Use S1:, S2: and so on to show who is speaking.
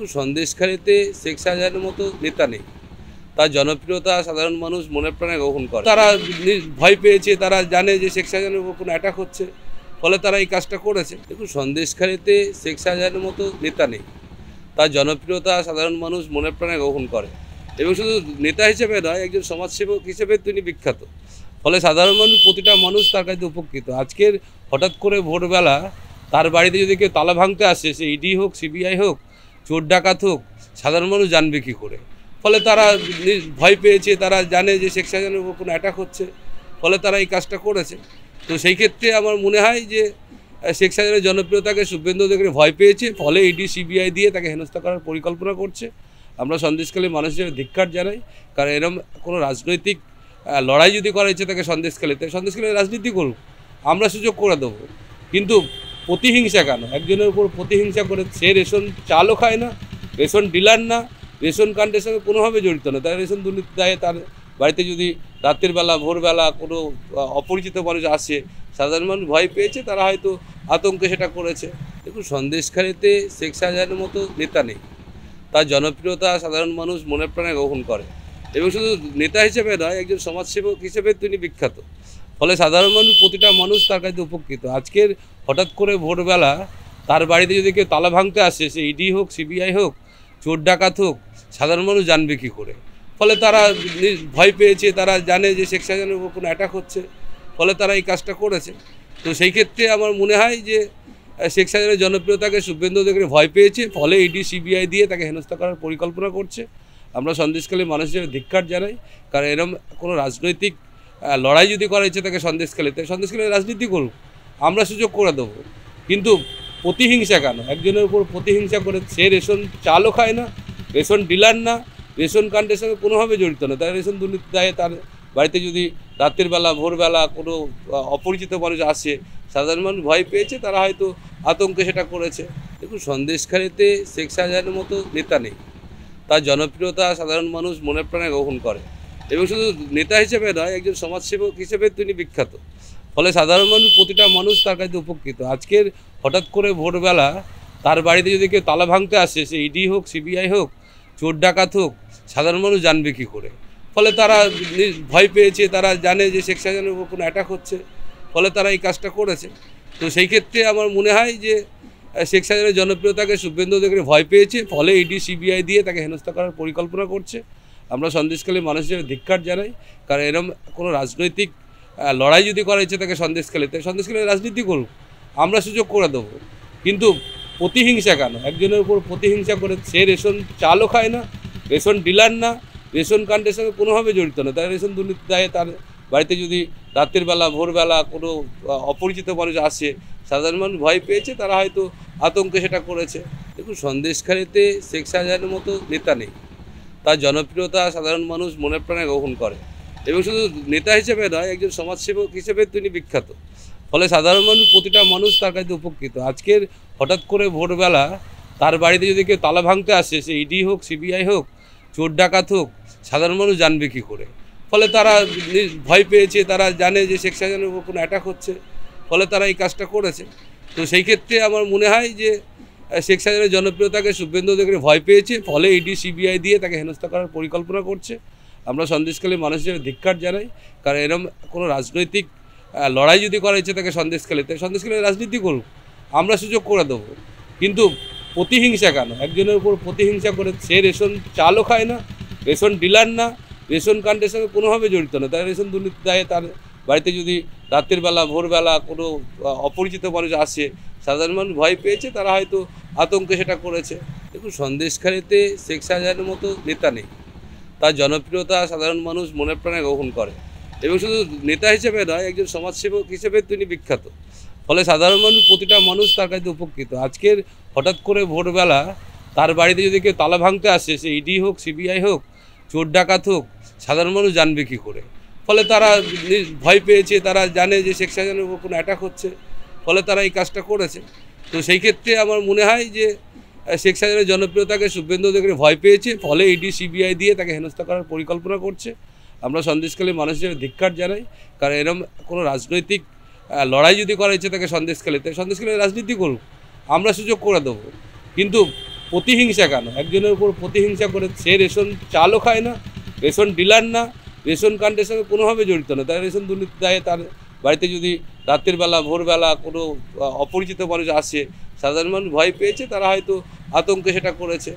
S1: দেখুন সন্দেশখালিতে শেখ শাহজাহানের মতো নেতা নেই তার জনপ্রিয়তা সাধারণ মানুষ মনে প্রাণে গ্রহণ করে তারা ভয় পেয়েছে তারা জানে যে শেখ শাহজাহানের উপর কোনো অ্যাটাক হচ্ছে ফলে তারা এই কাজটা করেছে দেখুন সন্দেশখালিতে শেখ শাহজাহানের মতো নেতা নেই তার জনপ্রিয়তা সাধারণ মানুষ মনে প্রাণে গ্রহণ করে এবং শুধু নেতা হিসেবে নয় একজন সমাজসেবক হিসেবে তিনি বিখ্যাত ফলে সাধারণ মানুষ প্রতিটা মানুষ তার কাছে উপকৃত আজকের হঠাৎ করে ভোরবেলা তার বাড়িতে যদি কেউ তালা ভাঙতে আসে সে ইডি e হোক সিবিআই হোক চোর ডাকাত হোক সাধারণ মানুষ জানবে কি করে ফলে তারা ভয় পেয়েছে তারা জানে যে শেখ শাহজাহানের উপর কোনো অ্যাটাক হচ্ছে ফলে তারা এই কাজটা করেছে তো সেই ক্ষেত্রে আমার মনে হয় যে শেখ শাহজাহানের জনপ্রিয়তাকে শুভেন্দু অধিকারী ভয় পেয়েছে ফলে ইডি সিবিআই দিয়ে তাকে হেনস্থা করার পরিকল্পনা করছে আমরা সন্দেশকালে মানুষ হিসেবে ধিক্ষার জানাই কারণ এরম কোনো রাজনৈতিক লড়াই যদি করা হয়েছে তাকে সন্দেশকালে তাই সন্দেশকালে রাজনীতি করুক আমরা সুযোগ করে দেবো কিন্তু প্রতিহিংসা কেন একজনের উপর প্রতিহিংসা করে সে রেশন চালও খায় না রেশন ডিলার না রেশন কান্ডের সঙ্গে কোনোভাবে জড়িত না তার রেশন দুর্নীতি দায়ে তার বাড়িতে যদি রাত্রিবেলা ভোরবেলা কোনো অপরিচিত মানুষ আসে সাধারণ মানুষ ভয় পেয়েছে তারা হয়তো আতঙ্কে সেটা করেছে দেখুন সন্দেশখালিতে শেখ শাহজাহানের মতো নেতা নেই তার জনপ্রিয়তা সাধারণ মানুষ মনে প্রাণে গ্রহণ করে এবং শুধু নেতা হিসেবে নয় একজন সমাজসেবক হিসেবে তিনি বিখ্যাত ফলে সাধারণ মানুষ প্রতিটা মানুষ তার কাছে উপকৃত আজকের হঠাৎ করে ভোরবেলা তার বাড়িতে যদি কেউ তালা ভাঙতে আসে সে ইডি e হোক সিবিআই হোক চোর ডাকাত হোক সাধারণ মানুষ জানবে কী করে ফলে তারা ভয় পেয়েছে তারা জানে যে শেখ শাহজাহানের উপর কোনো অ্যাটাক হচ্ছে ফলে তারা এই কাজটা করেছে তো সেই ক্ষেত্রে আমার মনে হয় যে শেখ শাহজাহানের জনপ্রিয়তাকে শুভেন্দু দেখে ভয় পেয়েছে ফলে ইডি e সিবিআই দিয়ে তাকে হেনস্থা করার পরিকল্পনা করছে আমরা সন্দেশকালে মানুষ হিসেবে ধিক্ষার জানাই কারণ এরম কোনো রাজনৈতিক লড়াই যদি করা হয়েছে তাকে সন্দেশকালে তাই সন্দেশকালে রাজনীতি করুক আমরা সুযোগ করে দেবো কিন্তু প্রতিহিংসা কেন একজনের উপর প্রতিহিংসা করে সে রেশন চালও খায় না রেশন ডিলার না রেশন কান্ডের সঙ্গে কোনোভাবে জড়িত না তার রেশন দুর্নীতি দেয় তার বাড়িতে যদি রাতের বেলা ভোরবেলা কোনো অপরিচিত মানুষ আসে সাধারণ মানুষ ভয় পেয়েছে তারা হয়তো আতঙ্কে সেটা করেছে দেখুন সন্দেশখালিতে শেখ শাহজাহানের মতো নেতা নেই তার জনপ্রিয়তা সাধারণ মানুষ মনে প্রাণে গ্রহণ করে এবং শুধু নেতা হিসেবে নয় একজন সমাজসেবক হিসেবে তিনি বিখ্যাত ফলে সাধারণ মানুষ প্রতিটা মানুষ তার কাছে উপকৃত আজকের হঠাৎ করে ভোরবেলা তার বাড়িতে যদি কেউ তালা ভাঙতে আসে সে ইডি e হোক সিবিআই হোক চোর ডাকাত হোক সাধারণ মানুষ জানবে কি করে ফলে তারা ভয় পেয়েছে তারা জানে যে শেখ শাহজাহানের উপর কোনো অ্যাটাক হচ্ছে ফলে তারা এই কাজটা করেছে তো সেই ক্ষেত্রে আমার মনে হয় যে শেখ শাহজাহানের জনপ্রিয়তাকে শুভেন্দু অধিকারী ভয় পেয়েছে ফলে ইডি e সিবিআই দিয়ে তাকে হেনস্থা করার পরিকল্পনা করছে আমরা সন্দেশকালে মানুষের ধিক্ষার জানাই কারণ এরম কোনো রাজনৈতিক লড়াই যদি করার ইচ্ছে থাকে সন্দেশখালিতে সন্দেশখালী রাজনীতি করুক আমরা সুযোগ করে দেবো কিন্তু প্রতিহিংসা কেন একজনের উপর প্রতিহিংসা করে সে রেশন চালও খায় না রেশন ডিলার না রেশন কান্ডের সঙ্গে কোনোভাবে জড়িত না তার রেশন দুর্নীতি দেয় তার বাড়িতে যদি রাতের বেলা ভোরবেলা কোনো অপরিচিত মানুষ আসে সাধারণ মানুষ ভয় পেয়েছে তারা হয়তো আতঙ্কে সেটা করেছে দেখুন সন্দেশখালীতে শেখ শাহজাহানের মতো নেতা নেই তার জনপ্রিয়তা সাধারণ মানুষ মনে প্রাণে গ্রহণ করে এবং শুধু নেতা হিসেবে নয় একজন সমাজসেবক হিসেবে তিনি বিখ্যাত ফলে সাধারণ মানুষ প্রতিটা মানুষ তার কাছে উপকৃত আজকের হঠাৎ করে ভোরবেলা তার বাড়িতে যদি কেউ তালা ভাঙতে আসে সে ইডি e হোক সিবিআই হোক চোর ডাকাত হোক সাধারণ মানুষ জানবে কী করে ফলে তারা ভয় পেয়েছে তারা জানে যে শেখ শাহজাহানের উপর কোনো অ্যাটাক হচ্ছে ফলে তারা এই কাজটা করেছে তো সেই ক্ষেত্রে আমার মনে হয় যে শেখ শাহজাহানের জনপ্রিয়তাকে শুভেন্দু অধিকারী ভয় পেয়েছে ফলে ইডি e সিবিআই দিয়ে তাকে হেনস্থা করার পরিকল্পনা করছে আমরা সন্দেশকালী মানুষ হিসেবে ধিক্ষার জানাই কারণ এরম কোনো রাজনৈতিক লড়াই যদি করা তাকে থাকে তাই সন্দেশকালী রাজনীতি করুক আমরা সুযোগ করে দেবো কিন্তু প্রতিহিংসা কেন একজনের উপর প্রতিহিংসা করে সে রেশন চালও খায় না রেশন ডিলার না রেশন কান্ডের সঙ্গে কোনোভাবে জড়িত না তার রেশন দুর্নীতি দেয় তার বাড়িতে যদি রাতের বেলা ভোরবেলা কোনো অপরিচিত মানুষ আসে সাধারণ মানুষ ভয় পেয়েছে তারা হয়তো আতঙ্কে সেটা করেছে দেখুন সন্দেশখালীতে শেখ শাহজাহানের মতো নেতা নেই তার জনপ্রিয়তা সাধারণ মানুষ মনে প্রাণে গ্রহণ করে এবং শুধু নেতা হিসেবে নয় একজন সমাজসেবক হিসেবে তিনি বিখ্যাত ফলে সাধারণ মানুষ প্রতিটা মানুষ তার কাছে উপকৃত আজকের হঠাৎ করে ভোরবেলা তার বাড়িতে যদি কেউ তালা ভাঙতে আসে সে ইডি e হোক সিবিআই হোক চোর ডাকাত হোক সাধারণ মানুষ জানবে কী করে ফলে তারা ভয় পেয়েছে তারা জানে যে শেখ শাহজাহানের উপর কোনো অ্যাটাক হচ্ছে ফলে তারা এই কাজটা করেছে তো সেই ক্ষেত্রে আমার মনে হয় যে শেখ সাহেবের জনপ্রিয়তাকে শুভেন্দু অধিকারী ভয় পেয়েছে ফলে ইডি সিবিআই দিয়ে তাকে হেনস্থা করার পরিকল্পনা করছে আমরা সন্দেশকালে মানুষ হিসেবে ধিক্ষার জানাই কারণ এরম কোনো রাজনৈতিক লড়াই যদি হয়েছে তাকে সন্দেশকালে তাই সন্দেশকালে রাজনীতি করুক আমরা সুযোগ করে দেবো কিন্তু প্রতিহিংসা কেন একজনের উপর প্রতিহিংসা করে সে রেশন চালও খায় না রেশন ডিলার না রেশন কাণ্ডের সঙ্গে কোনোভাবে জড়িত না তার রেশন দুর্নীতি দায়ে তার বাড়িতে যদি রাত্রেরবেলা ভোরবেলা কোনো অপরিচিত মানুষ আসে সাধারণ মানুষ ভয় পেয়েছে তারা হয়তো আতঙ্কে সেটা করেছে